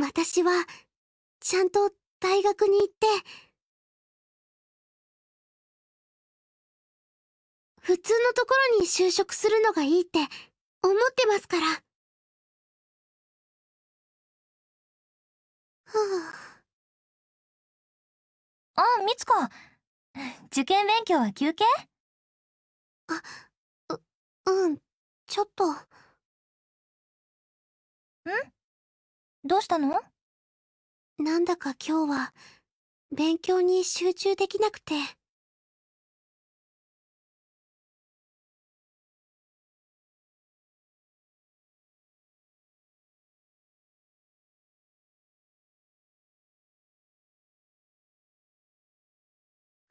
私は、ちゃんと大学に行って、普通のところに就職するのがいいって思ってますから。はあ、あ、みつこ。受験勉強は休憩あ、う、うん、ちょっと。んどうしたのなんだか今日は、勉強に集中できなくて。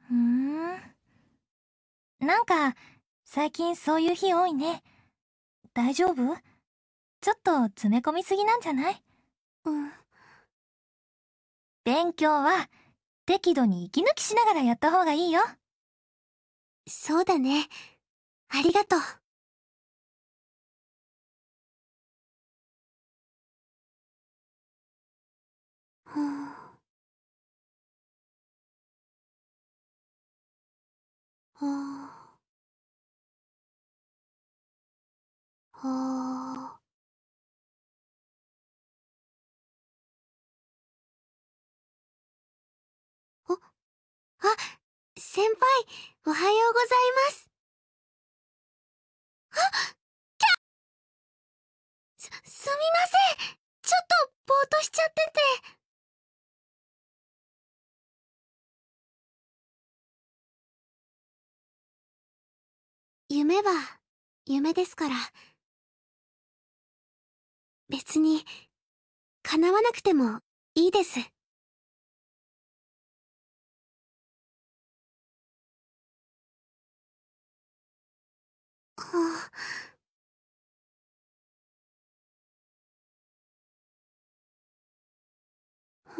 ふーん。なんか、最近そういう日多いね。大丈夫ちょっと詰め込みすぎなんじゃないうん。勉強は適度に息抜きしながらやった方がいいよ。そうだね。ありがとう。はあ。はあ。先輩、おはようございます。あキャす、すみません。ちょっと、ぼーっとしちゃってて。夢は、夢ですから。別に、叶わなくてもいいです。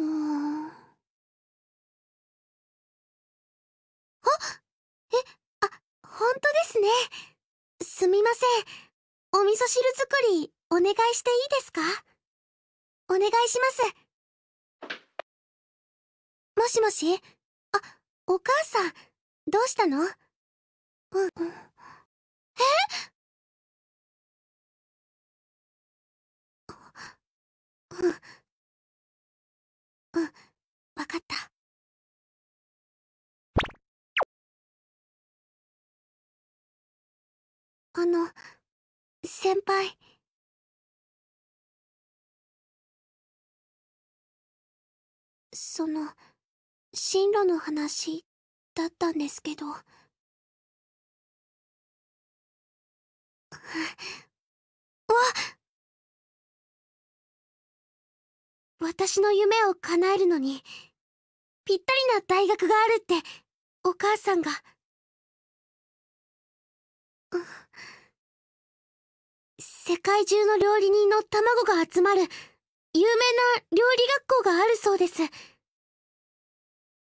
うんあえあ本当ですねすみませんお味噌汁作りお願いしていいですかお願いしますもしもしあお母さんどうしたのうん、えうんあの、先輩。その、進路の話だったんですけど。わ私の夢を叶えるのに、ぴったりな大学があるって、お母さんが。世界中の料理人の卵が集まる有名な料理学校があるそうです。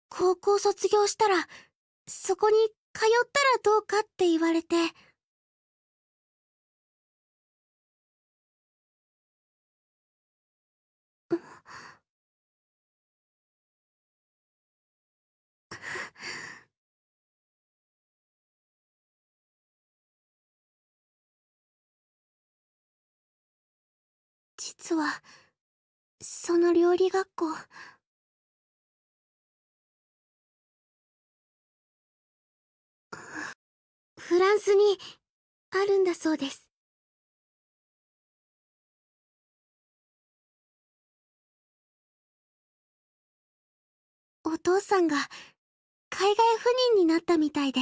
高校卒業したら、そこに通ったらどうかって言われて。実はその料理学校フランスにあるんだそうですお父さんが海外赴任になったみたいで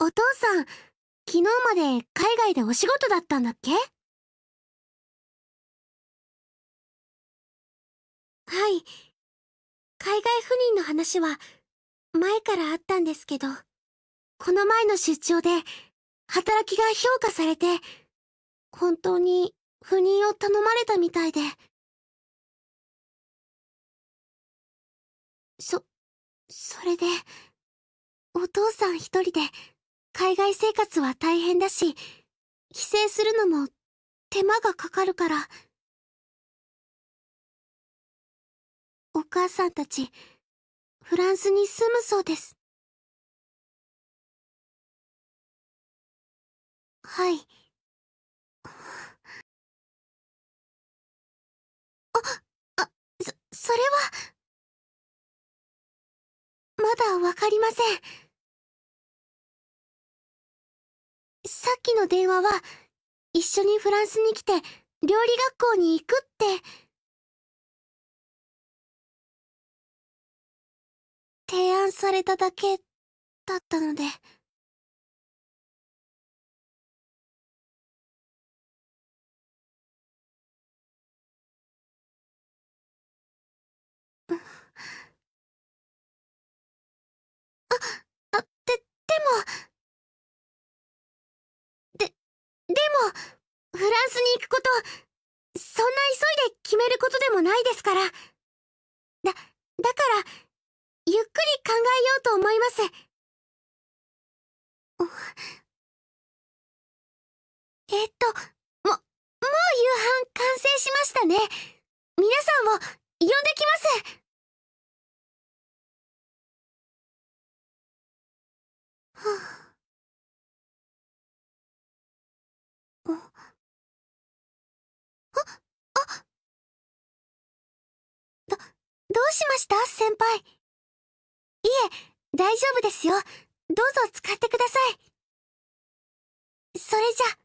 お父さん昨日まで海外でお仕事だったんだっけはい海外赴任の話は前からあったんですけどこの前の出張で働きが評価されて本当に赴任を頼まれたみたいでそそれでお父さん一人で海外生活は大変だし、帰省するのも手間がかかるから。お母さんたち、フランスに住むそうです。はい。あ、あ、そ、それは、まだわかりません。きの電話は、一緒にフランスに来て、料理学校に行くって。提案されただけだったので。でも、フランスに行くこと、そんな急いで決めることでもないですから。だ、だから、ゆっくり考えようと思います。えっと、も、もう夕飯完成しましたね。皆さんもしました先輩。いえ、大丈夫ですよ。どうぞ使ってください。それじゃ。